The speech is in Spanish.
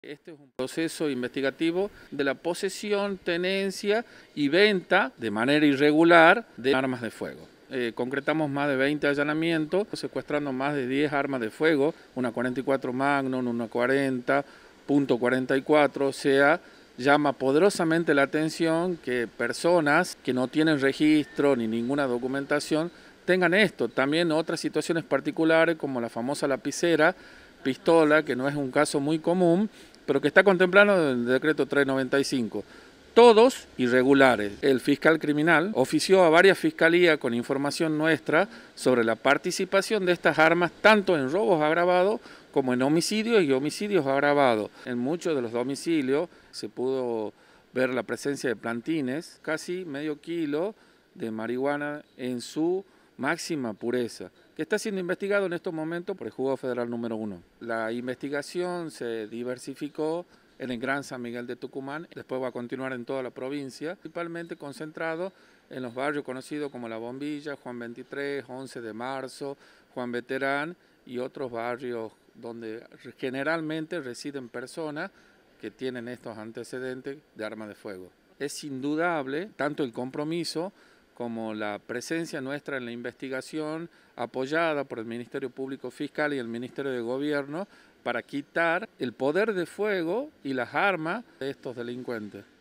Este es un proceso investigativo de la posesión, tenencia y venta de manera irregular de armas de fuego. Eh, concretamos más de 20 allanamientos, secuestrando más de 10 armas de fuego, una 44 Magnum, una 40, 44, o sea, llama poderosamente la atención que personas que no tienen registro ni ninguna documentación tengan esto. También otras situaciones particulares como la famosa lapicera, pistola, que no es un caso muy común, pero que está contemplado en el decreto 395 todos irregulares. El fiscal criminal ofició a varias fiscalías con información nuestra sobre la participación de estas armas tanto en robos agravados como en homicidios y homicidios agravados. En muchos de los domicilios se pudo ver la presencia de plantines, casi medio kilo de marihuana en su máxima pureza, que está siendo investigado en estos momentos por el Juego federal número uno. La investigación se diversificó en el Gran San Miguel de Tucumán, después va a continuar en toda la provincia, principalmente concentrado en los barrios conocidos como La Bombilla, Juan 23, 11 de Marzo, Juan Veterán y otros barrios donde generalmente residen personas que tienen estos antecedentes de armas de fuego. Es indudable tanto el compromiso como la presencia nuestra en la investigación apoyada por el Ministerio Público Fiscal y el Ministerio de Gobierno para quitar el poder de fuego y las armas de estos delincuentes.